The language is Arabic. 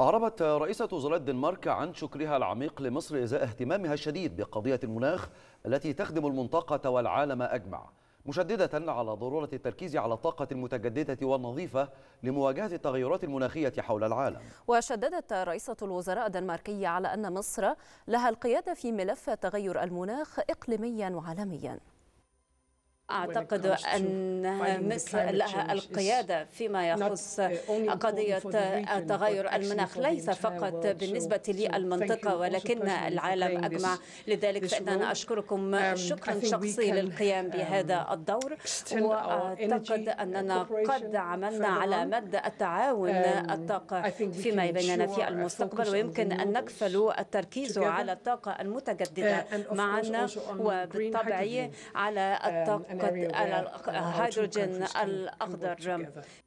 أعربت رئيسة وزراء الدنمارك عن شكرها العميق لمصر إزاء اهتمامها الشديد بقضية المناخ التي تخدم المنطقة والعالم أجمع مشددة على ضرورة التركيز على الطاقة المتجددة والنظيفة لمواجهة التغيرات المناخية حول العالم وشددت رئيسة الوزراء الدنماركية على أن مصر لها القيادة في ملف تغير المناخ إقليميا وعالميا أعتقد أن مصر لها القيادة فيما يخص uh, قضية تغير المناخ ليس فقط بالنسبة للمنطقة ولكن العالم أجمع لذلك فإننا أشكركم um, شكرا شخصي للقيام um, بهذا الدور وأعتقد uh, أننا قد عملنا على مد التعاون um, الطاقة فيما بيننا في المستقبل ويمكن أن نكفل التركيز على الطاقة المتجددة uh, معنا وبالطبع على الطاقة آه، الهيدروجين الأخضر